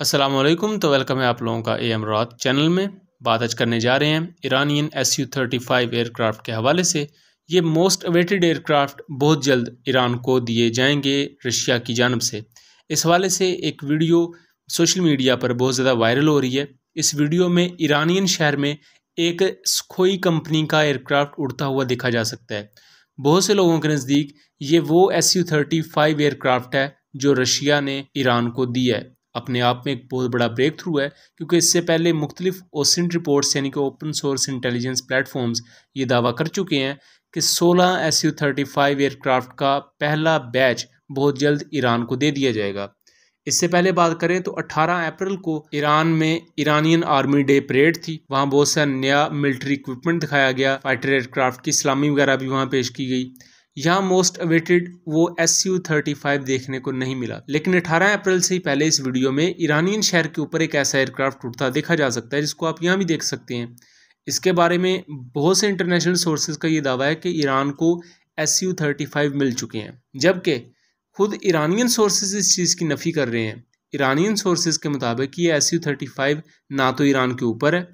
असलम तो वेलकम है आप लोगों का ए एम रात चैनल में बात आज करने जा रहे हैं Iranian S U thirty five aircraft के हवाले से ये मोस्ट अवेटेड एयरक्राफ्ट बहुत जल्द ईरान को दिए जाएंगे रशिया की जानब से इस हवाले से एक वीडियो सोशल मीडिया पर बहुत ज़्यादा वायरल हो रही है इस वीडियो में ईरानियन शहर में एक स्खोई कंपनी का एयरक्राफ्ट उड़ता हुआ देखा जा सकता है बहुत से लोगों के नज़दीक ये वो S U thirty five aircraft है जो रशिया ने ईरान को दिया है अपने आप में एक बहुत बड़ा ब्रेक थ्रू है क्योंकि इससे पहले मुख्तलिफ ओसेंट रिपोर्ट्स यानी कि ओपन सोर्स इंटेलिजेंस प्लेटफॉर्म्स ये दावा कर चुके हैं कि 16 S U thirty five aircraft का पहला बैच बहुत जल्द ईरान को दे दिया जाएगा इससे पहले बात करें तो 18 अप्रैल को ईरान में ईरानियन आर्मी डे परेड थी वहाँ बहुत सा नया मिल्ट्री इक्विपमेंट दिखाया गया फाइटर एयरक्राफ्ट की सलामी वगैरह भी वहाँ पेश की गई यहाँ मोस्ट अवेटेड वो एस यू थर्टी फाइव देखने को नहीं मिला लेकिन अठारह अप्रैल से ही पहले इस वीडियो में ईरानियन शहर के ऊपर एक ऐसा एयरक्राफ्ट उठता देखा जा सकता है जिसको आप यहाँ भी देख सकते हैं इसके बारे में बहुत से इंटरनेशनल सोर्सेज का ये दावा है कि ईरान को एस यू थर्टी फाइव मिल चुके हैं जबकि खुद ईरानियन सोर्सेज इस चीज़ की नफ़ी कर रहे हैं ईरानियन सोर्सेज के मुताबिक ये एस यू थर्टी फाइव ना तो ईरान के ऊपर है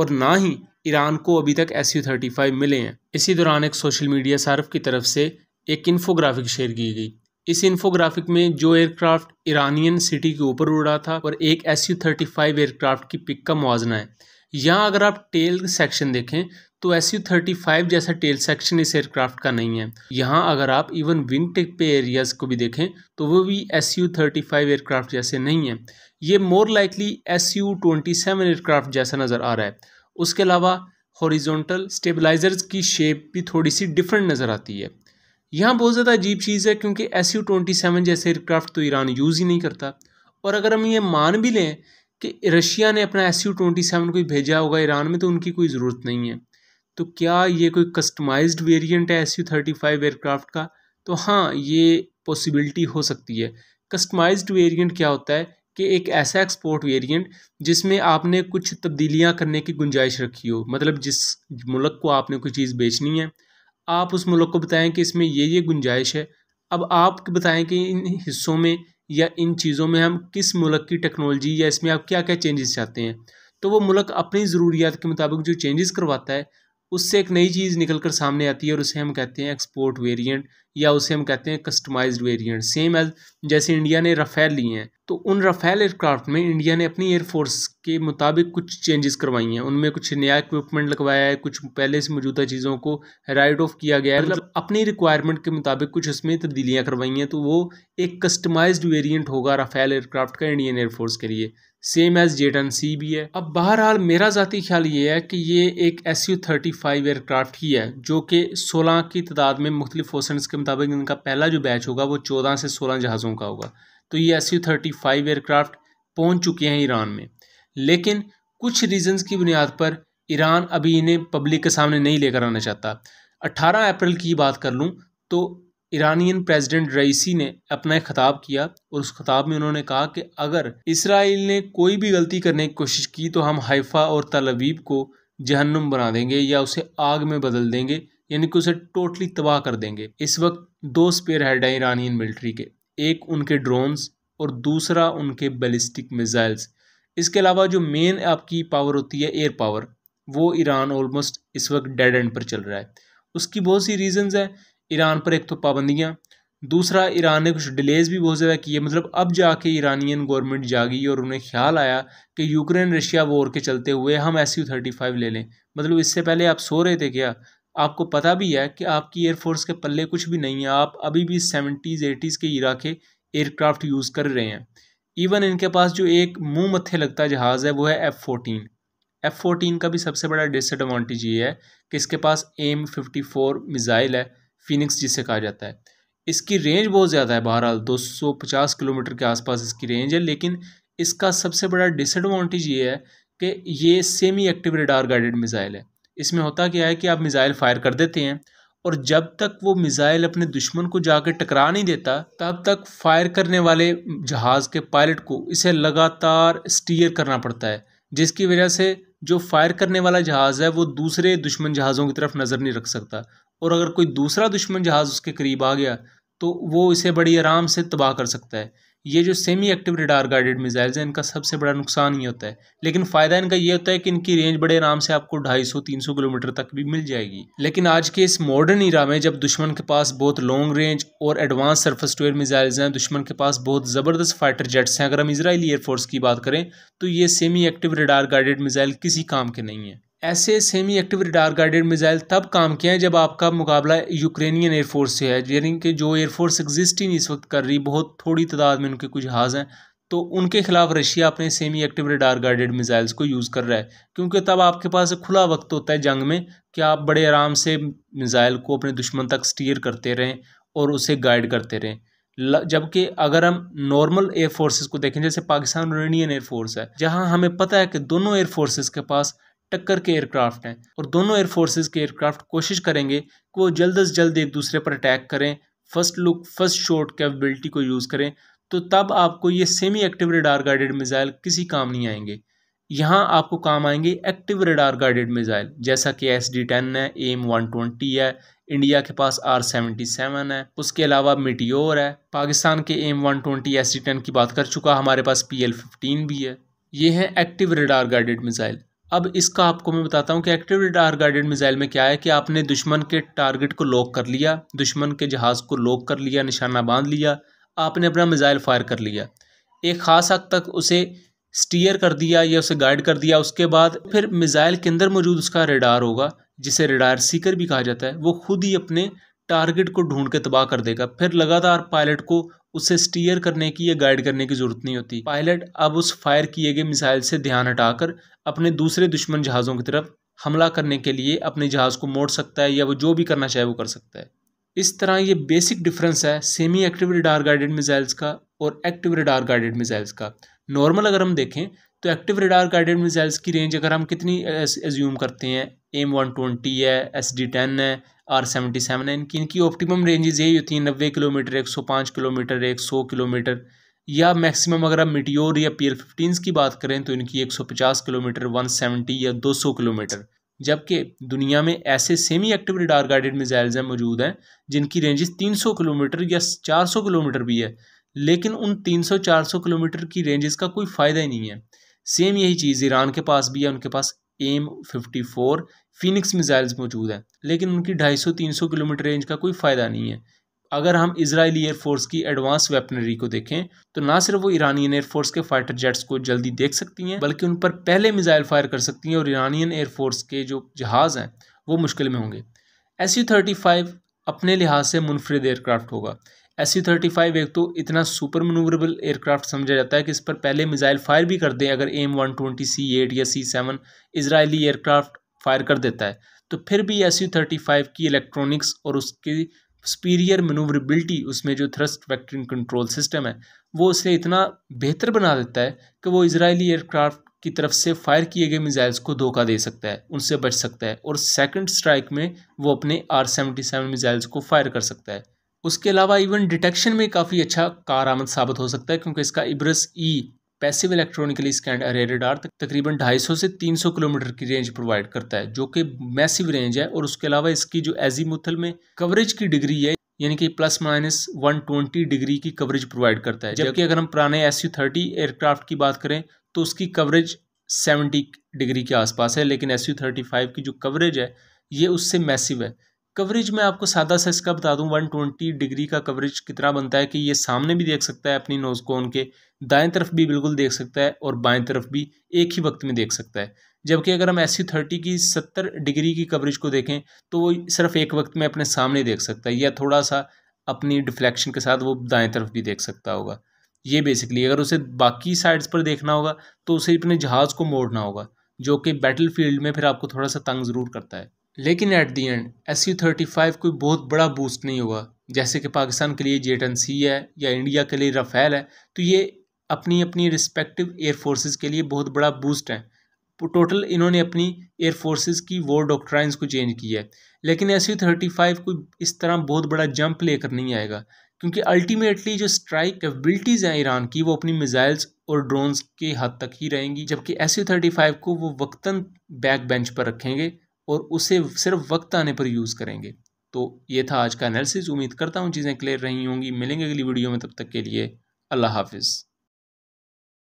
और ना ही ईरान को अभी तक एस यू थर्टी फाइव मिले हैं इसी दौरान एक सोशल मीडिया सार्फ़ की तरफ से एक इन्फोग्राफिक शेयर की गई इस इन्फोग्राफिक में जो एयरक्राफ्ट ईरानियन सिटी के ऊपर उड़ रहा था और एक S U thirty five aircraft की पिक का मुआजना है यहाँ अगर आप टेल सेक्शन देखें तो एस यू थर्टी फाइव जैसा टेल सेक्शन इस एयरक्राफ्ट का नहीं है यहाँ अगर आप इवन विंग टेक पे एरियाज़ को भी देखें तो वो भी S U thirty five aircraft जैसे नहीं है ये more likely S U twenty seven aircraft जैसा नज़र आ रहा है उसके अलावा हॉरिजॉन्टल स्टेबलाइजर्स की शेप भी थोड़ी सी डिफरेंट नज़र आती है यहाँ बहुत ज़्यादा अजीब चीज़ है क्योंकि एस यू ट्वेंटी सेवन जैसे एयरक्राफ्ट तो ईरान यूज़ ही नहीं करता और अगर हम ये मान भी लें कि रशिया ने अपना एस यू ट्वेंटी सेवन कोई भेजा होगा ईरान में तो उनकी कोई ज़रूरत नहीं है तो क्या ये कोई कस्टमाइज्ड वेरियंट है S U thirty five aircraft का तो हाँ ये पॉसिबिलिटी हो सकती है कस्टमाइज्ड वेरियंट क्या होता है कि एक ऐसा एक्सपोर्ट वेरिएंट जिसमें आपने कुछ तब्दीलियां करने की गुंजाइश रखी हो मतलब जिस मुल्क को आपने कोई चीज़ बेचनी है आप उस मुल्क को बताएं कि इसमें ये ये गुंजाइश है अब आप बताएं कि इन हिस्सों में या इन चीज़ों में हम किस मुल्क की टेक्नोलॉजी या इसमें आप क्या क्या चेंजेस चाहते हैं तो वो मुल्क अपनी ज़रूरियात के मुताबिक जो चेंजेस करवाता है उससे एक नई चीज़ निकल कर सामने आती है और उसे हम कहते हैं एक्सपोर्ट वेरिएंट या उसे हम कहते हैं कस्टमाइज्ड वेरिएंट सेम एज जैसे इंडिया ने रफेल लिए हैं तो उन रफेल एयरक्राफ्ट में इंडिया ने अपनी एयरफोर्स के मुताबिक कुछ चेंजेस करवाई हैं उनमें कुछ नया इक्विपमेंट लगवाया है कुछ पहले से मौजूदा चीज़ों को राइड ऑफ किया गया है मतलब अपनी रिक्वायरमेंट के मुताबिक कुछ उसमें तब्दीलियाँ करवाई हैं तो वो एक कस्टमाइज्ड वेरियंट होगा रफेल एयरक्राफ्ट का इंडियन एयरफोर्स के लिए same as jet N C भी है अब बहरहाल मेरा जतीी ख्याल ये है कि ये एक S U thirty five aircraft ही है जो कि सोलह की तादाद में मुख्तलिफ फोसन्स के मुताबिक इनका पहला जो बैच होगा वो चौदह से सोलह जहाज़ों का होगा तो ये S U thirty five aircraft पहुँच चुके हैं ईरान में लेकिन कुछ रीजनस की बुनियाद पर ईरान अभी इन्हें पब्लिक के सामने नहीं लेकर आना चाहता 18 अप्रैल की बात कर लूँ तो ईरानियन प्रेसिडेंट रईसी ने अपना एक खताब किया और उस खताब में उन्होंने कहा कि अगर इसराइल ने कोई भी गलती करने की कोशिश की तो हम हाइफा और तलवीब को जहन्नुम बना देंगे या उसे आग में बदल देंगे यानी कि उसे टोटली तबाह कर देंगे इस वक्त दो स्पेयर हेड हैं ईरानियन मिलिट्री के एक उनके ड्रोन्स और दूसरा उनके बैलिस्टिक मिज़ाइल्स इसके अलावा जो मेन आपकी पावर होती है एयर पावर वो ईरान ऑलमोस्ट इस वक्त डेड एंड पर चल रहा है उसकी बहुत सी रीजंस है ईरान पर एक तो पाबंदियाँ दूसरा ईरान ने कुछ डिलेज़ भी बहुत ज़्यादा किए मतलब अब जाके ईरानियन गवर्नमेंट जागी और उन्हें ख्याल आया कि यूक्रेन रशिया वॉर के चलते हुए हम एस यू थर्टी फाइव ले लें मतलब इससे पहले आप सो रहे थे क्या आपको पता भी है कि आपकी एयरफोर्स के पल्ले कुछ भी नहीं है आप अभी भी सेवेंटीज़ एटीज़ के इराके एयरक्राफ्ट यूज़ कर रहे हैं इवन इनके पास जो एक मुँह मत्थे लगता जहाज़ है वो है एफ़ फोर्टीन एफ़ फोर्टीन का भी सबसे बड़ा डिसएडवांटेज ये है कि इसके पास एम फिफ्टी फोर मिज़ाइल है फिनिक्स जिसे कहा जाता है इसकी रेंज बहुत ज़्यादा है बहरहाल 250 किलोमीटर के आसपास इसकी रेंज है लेकिन इसका सबसे बड़ा डिसएडवांटेज ये है कि ये semi active radar guided missile है इसमें होता क्या है कि आप मिज़ाइल फायर कर देते हैं और जब तक वो मिज़ाइल अपने दुश्मन को जाकर टकरा नहीं देता तब तक फायर करने वाले जहाज़ के पायलट को इसे लगातार स्टीयर करना पड़ता है जिसकी वजह से जो फायर करने वाला जहाज़ है वो दूसरे दुश्मन जहाज़ों की तरफ नज़र नहीं रख सकता और अगर कोई दूसरा दुश्मन जहाज़ उसके करीब आ गया तो वो इसे बड़ी आराम से तबाह कर सकता है ये जो semi active radar guided missiles हैं इनका सबसे बड़ा नुकसान ये होता है लेकिन फ़ायदा इनका ये होता है कि इनकी रेंज बड़े आराम से आपको 250-300 किलोमीटर तक भी मिल जाएगी लेकिन आज के इस मॉडर्न इरा में जब दुश्मन के पास बहुत लॉन्ग रेंज और advance surface to air missiles हैं दुश्मन के पास बहुत ज़बरदस्त फाइटर जेट्स हैं अगर हम इसराइली एयरफोर्स की बात करें तो ये semi active radar guided missile किसी काम के नहीं है ऐसे semi active radar guided missile तब काम किया है जब आपका मुकाबला यूक्रेनियन एयरफोर्स से है यानी कि जो एयरफोर्स एग्जिस्ट ही नहीं इस वक्त कर रही बहुत थोड़ी तादाद में उनके कुछ हाज हैं तो उनके खिलाफ रशिया अपने semi active radar guided missiles को यूज़ कर रहा है क्योंकि तब आपके पास खुला वक्त होता है जंग में कि आप बड़े आराम से मिज़ाइल को अपने दुश्मन तक स्टीयर करते रहें और उसे गाइड करते रहें जबकि अगर हम नॉर्मल एयर फोर्सेस को देखें जैसे पाकिस्तान और इंडियन एयरफोर्स है जहां हमें पता है कि दोनों एयर फोर्सेस के पास टक्कर के एयरक्राफ्ट हैं और दोनों एयरफोर्सेज के एयरक्राफ्ट कोशिश करेंगे कि वो जल्द अज जल्द एक दूसरे पर अटैक करें first look first shot capability को यूज़ करें तो तब आपको ये semi active radar guided missile किसी काम नहीं आएंगे यहाँ आपको काम आएंगे एक्टिव रेडार गाइडेड मिज़ाइल जैसा कि एस डी टेन है एम वन ट्वेंटी है इंडिया के पास आर सेवेंटी सेवन है उसके अलावा मिटियोर है पाकिस्तान के M one twenty S D ten की बात कर चुका हमारे पास पी एल फिफ्टीन भी है ये है एक्टिव रेडार गाइडेड मिज़ाइल अब इसका आपको मैं बताता हूँ कि एक्टिव डार गाइडेड मिसाइल में क्या है कि आपने दुश्मन के टारगेट को लॉक कर लिया दुश्मन के जहाज़ को लॉक कर लिया निशाना बांध लिया आपने अपना मिसाइल फायर कर लिया एक ख़ास हद तक उसे स्टीयर कर दिया या उसे गाइड कर दिया उसके बाद फिर मिसाइल के अंदर मौजूद उसका रेडार होगा जिसे रेडार सीकर भी कहा जाता है वो खुद ही अपने टारगेट को ढूंढ के तबाह कर देगा फिर लगातार पायलट को उसे स्टीयर करने की या गाइड करने की जरूरत नहीं होती पायलट अब उस फायर किए गए मिसाइल से ध्यान हटाकर अपने दूसरे दुश्मन जहाज़ों की तरफ हमला करने के लिए अपने जहाज़ को मोड़ सकता है या वो जो भी करना चाहे वो कर सकता है इस तरह ये बेसिक डिफरेंस है semi active radar guided missiles का और एक्टिव रिडार गाइडेड मिसाइल्स का नॉर्मल अगर हम देखें तो एक्टिव रेडार गाइडेड मिसाइल्स की रेंज अगर हम कितनी एज्यूम करते हैं एम वन ट्वेंटी है एस डी टेन है आर सेवेंटी सेवन है इनकी इनकी ऑप्टिमम रेंजेज यही होती हैं नब्बे किलोमीटर एक सौ पाँच किलोमीटर एक सौ किलोमीटर या मैक्सिमम अगर आप मिटियोर या पी एल फिफ्टीन की बात करें तो इनकी एक सौ पचास किलोमीटर वन सेवेंटी या दो सौ किलोमीटर जबकि दुनिया में ऐसे semi active radar guided missiles हैं मौजूद हैं जिनकी रेंजेस तीन सौ किलोमीटर या चार सौ किलोमीटर भी है लेकिन उन तीन सौ चार सौ किलोमीटर की रेंजेस का कोई फ़ायदा ही नहीं है सेम यही चीज़ ईरान के पास भी है उनके पास M fifty four Phoenix missiles मौजूद हैं लेकिन उनकी ढाई सौ तीन सौ किलोमीटर रेंज का कोई फ़ायदा नहीं है अगर हम इसराइली एयरफोर्स की एडवांस वेपनरी को देखें तो ना सिर्फ वो ईरानियन एयरफोर्स के फाइटर जेट्स को जल्दी देख सकती हैं बल्कि उन पर पहले मिज़ाइल फायर कर सकती हैं और ईरानियन एयरफोर्स के जो जहाज़ हैं वो मुश्किल में होंगे एस यू थर्टी फाइव अपने लिहाज से मुनफरद एयरक्राफ्ट होगा एस सी थर्टी फाइव एक तो इतना सुपर मनूवरेबल एयरक्राफ्ट समझा जाता है कि इस पर पहले मिज़ाइल फायर भी कर दें अगर M one twenty C eight या C seven Israeli aircraft fire कर देता है तो फिर भी एस यू थर्टी फाइव की इलेक्ट्रॉनिक्स और उसकी स्पीरियर मनूवरेबिलिटी उसमें जो थ्रस्ट वैक्टरिंग कंट्रोल सिस्टम है वो उसे इतना बेहतर बना देता है कि वो इसराइली एयरक्राफ्ट की तरफ से फायर किए गए मिसाइल्स को धोखा दे सकता है उनसे बच सकता है और सेकंड स्ट्राइक में वो अपने आर सेवेंटी सेवन मिसाइल्स को फायर कर सकता है उसके अलावा इवन डिटेक्शन में काफ़ी अच्छा कार आमद साबित हो सकता है क्योंकि इसका इब्रस ई passive electronically scanned array radar तकरीबन 250 से 300 किलोमीटर की रेंज प्रोवाइड करता है जो कि मैसिव रेंज है और उसके अलावा इसकी जो एजीमुथल में कवरेज की डिग्री है यानी कि प्लस माइनस 120 डिग्री की कवरेज प्रोवाइड करता है जबकि अगर हम पुराने एस यू थर्टी एयरक्राफ्ट की बात करें तो उसकी कवरेज 70 डिग्री के आसपास है लेकिन एस यू थर्टी फाइव की जो कवरेज है ये उससे मैसिव है कवरेज मैं आपको सादा सा इसका बता दूं 120 डिग्री का कवरेज कितना बनता है कि ये सामने भी देख सकता है अपनी नोज़ को उनके दाएं तरफ भी बिल्कुल देख सकता है और बाएं तरफ भी एक ही वक्त में देख सकता है जबकि अगर हम एस थर्टी की सत्तर डिग्री की कवरेज को देखें तो वो सिर्फ एक वक्त में अपने सामने देख सकता है या थोड़ा सा अपनी डिफ्लेक्शन के साथ वो दाएँ तरफ भी देख सकता होगा ये बेसिकली अगर उसे बाकी साइड्स पर देखना होगा तो उसे अपने जहाज़ को मोड़ना होगा जो कि बैटल फील्ड में फिर आपको थोड़ा सा तंग ज़रूर करता है लेकिन at the end S U thirty five कोई बहुत बड़ा बूस्ट नहीं होगा जैसे कि पाकिस्तान के लिए जे एन सी है या इंडिया के लिए रफेल है तो ये अपनी अपनी रिस्पेक्टिव एयरफोर्सेज के लिए बहुत बड़ा बूस्ट है टोटल इन्होंने अपनी एयरफोर्सेज की वॉर डॉक्ट्राइंस को चेंज किया है लेकिन एस यू थर्टी फाइव कोई इस तरह बहुत बड़ा जंप लेकर नहीं आएगा क्योंकि अल्टीमेटली जो स्ट्राइक कैपेबिलिटीज़ हैं ईरान की वो अपनी मिज़ाइल्स और ड्रोन्स के हद तक ही रहेंगी जबकि एस यू थर्टी फाइव को वो वक्ता बैक बेंच पर रखेंगे और उसे सिर्फ वक्त आने पर यूज़ करेंगे तो ये था आज का एनालिसिस उम्मीद करता हूँ चीज़ें क्लियर रही होंगी मिलेंगे अगली वीडियो में तब तक के लिए अल्लाह हाफिज़